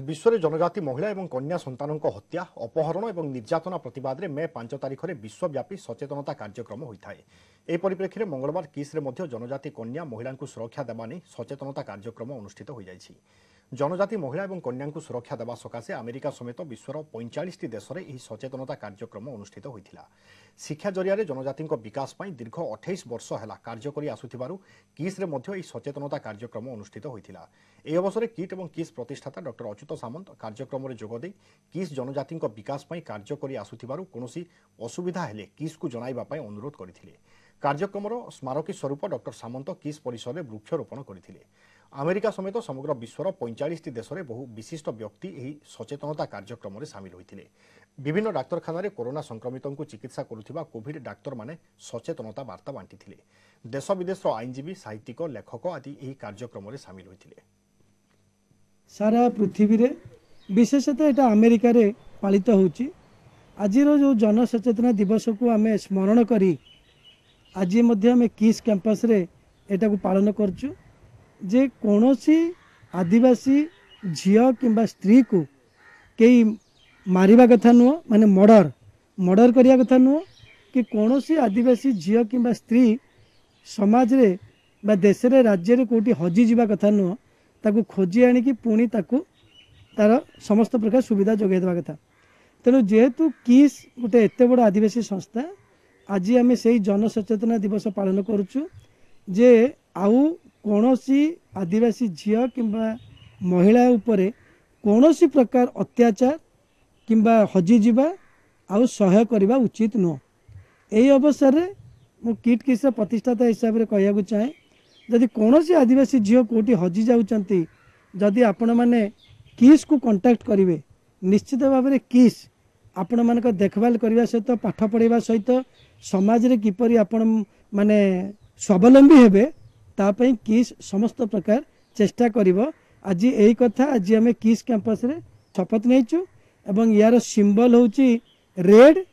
ବିଶ୍ୱରେ ଜନଜାତି ମହିଳା ଏବଂ କନ୍ୟା ସନ୍ତାନଙ୍କ ହତ୍ୟା ଅପହରଣ ଏବଂ ନିର୍ଯାତନା ପ୍ରତିବାଦରେ ମେ ପାଞ୍ଚ ତାରିଖରେ ବିଶ୍ୱବ୍ୟାପୀ ସଚେତନତା କାର୍ଯ୍ୟକ୍ରମ ହୋଇଥାଏ ଏହି ପରିପ୍ରେକ୍ଷୀରେ ମଙ୍ଗଳବାର କିସ୍ରେ ମଧ୍ୟ ଜନଜାତି କନ୍ୟା ମହିଳାଙ୍କୁ ସୁରକ୍ଷା ଦେବା ନେଇ ସଚେତନତା କାର୍ଯ୍ୟକ୍ରମ ଅନୁଷ୍ଠିତ ହୋଇଯାଇଛି জনজাতি মহিলা এবং কন্যাঙ্কু সুরক্ষা দেওয়া সকাশে আমেরিকা সমেত বিশ্বর পঁয়চাশটি দেশের এই সচেতনতা কার্যক্রম অনুষ্ঠিত হয়েছিল শিক্ষা জরিয়ারে জনজাতি বিকাশ পাই দীর্ঘ অঠাইশ বর্ষ হল কার্য করে আসুবার কিসরে মধ্য এই সচেতনতা কার্যক্রম অনুষ্ঠিত হয়েছিল এই অবসরে কিট এবং কিস প্রতিষ্ঠাতা ডক্টর অচ্যুত সামন্ত কার্যক্রমের যোগদে কিস জনজাতি বিকাশ পাই কার্য করে আসুবার কৌশি অসুবিধা হলে কিস্কু জনাইবা অনুরোধ করে কার্যক্রমর স্মারকী স্বরূপ ডক্টর সামন্ত কিস পরিসরে বৃক্ষরোপণ করে ଆମେରିକା ସମେତ ସମଗ୍ର ବିଶ୍ୱର ପଇଁଚାଳିଶଟି ଦେଶରେ ବହୁ ବିଶିଷ୍ଟ ବ୍ୟକ୍ତି ଏହି ସଚେତନତା କାର୍ଯ୍ୟକ୍ରମରେ ସାମିଲ ହୋଇଥିଲେ ବିଭିନ୍ନ ଡାକ୍ତରଖାନାରେ କରୋନା ସଂକ୍ରମିତଙ୍କୁ ଚିକିତ୍ସା କରୁଥିବା କୋଭିଡ୍ ଡାକ୍ତରମାନେ ସଚେତନତା ବାର୍ତ୍ତା ବାଣ୍ଟିଥିଲେ ଦେଶ ବିଦେଶର ଆଇନଜୀବୀ ସାହିତ୍ୟିକ ଲେଖକ ଆଦି ଏହି କାର୍ଯ୍ୟକ୍ରମରେ ସାମିଲ ହୋଇଥିଲେ ସାରା ପୃଥିବୀରେ ବିଶେଷତଃ ଏଇଟା ଆମେରିକାରେ ପାଳିତ ହେଉଛି ଆଜିର ଯେଉଁ ଜନସଚେତନା ଦିବସକୁ ଆମେ ସ୍ମରଣ କରି ଆଜି ମଧ୍ୟ ଆମେ କିସ୍ କ୍ୟାମ୍ପସରେ ଏଇଟାକୁ ପାଳନ କରୁଛୁ ଯେ କୌଣସି ଆଦିବାସୀ ଝିଅ କିମ୍ବା ସ୍ତ୍ରୀକୁ କେହି ମାରିବା କଥା ନୁହଁ ମାନେ ମର୍ଡ଼ର ମର୍ଡ଼ର କରିବା କଥା ନୁହଁ କି କୌଣସି ଆଦିବାସୀ ଝିଅ କିମ୍ବା ସ୍ତ୍ରୀ ସମାଜରେ ବା ଦେଶରେ ରାଜ୍ୟରେ କେଉଁଠି ହଜିଯିବା କଥା ନୁହଁ ତାକୁ ଖୋଜି ଆଣିକି ପୁଣି ତାକୁ ତା'ର ସମସ୍ତ ପ୍ରକାର ସୁବିଧା ଯୋଗାଇ ଦେବା କଥା ତେଣୁ ଯେହେତୁ କିସ୍ ଗୋଟେ ଏତେ ବଡ଼ ଆଦିବାସୀ ସଂସ୍ଥା ଆଜି ଆମେ ସେଇ ଜନସଚେତନା ଦିବସ ପାଳନ କରୁଛୁ ଯେ ଆଉ କୌଣସି ଆଦିବାସୀ ଝିଅ କିମ୍ବା ମହିଳା ଉପରେ କୌଣସି ପ୍ରକାର ଅତ୍ୟାଚାର କିମ୍ବା ହଜିଯିବା ଆଉ ସହ୍ୟ କରିବା ଉଚିତ ନୁହଁ ଏହି ଅବସରରେ ମୁଁ କିଟ୍ କିସ୍ର ପ୍ରତିଷ୍ଠାତା ହିସାବରେ କହିବାକୁ ଚାହେଁ ଯଦି କୌଣସି ଆଦିବାସୀ ଝିଅ କେଉଁଠି ହଜିଯାଉଛନ୍ତି ଯଦି ଆପଣମାନେ କିସ୍କୁ କଣ୍ଟାକ୍ଟ କରିବେ ନିଶ୍ଚିତ ଭାବରେ କିସ୍ ଆପଣମାନଙ୍କ ଦେଖଭାଲ କରିବା ସହିତ ପାଠ ପଢ଼ାଇବା ସହିତ ସମାଜରେ କିପରି ଆପଣ ମାନେ ସ୍ୱାବଲମ୍ବୀ ହେବେ ତାପାଇଁ କିସ୍ ସମସ୍ତ ପ୍ରକାର ଚେଷ୍ଟା କରିବ ଆଜି ଏହି କଥା ଆଜି ଆମେ କିସ୍ କ୍ୟାମ୍ପସ୍ରେ ଶପଥ ନେଇଛୁ ଏବଂ ଏହାର ସିମ୍ବଲ୍ ହେଉଛି ରେଡ଼୍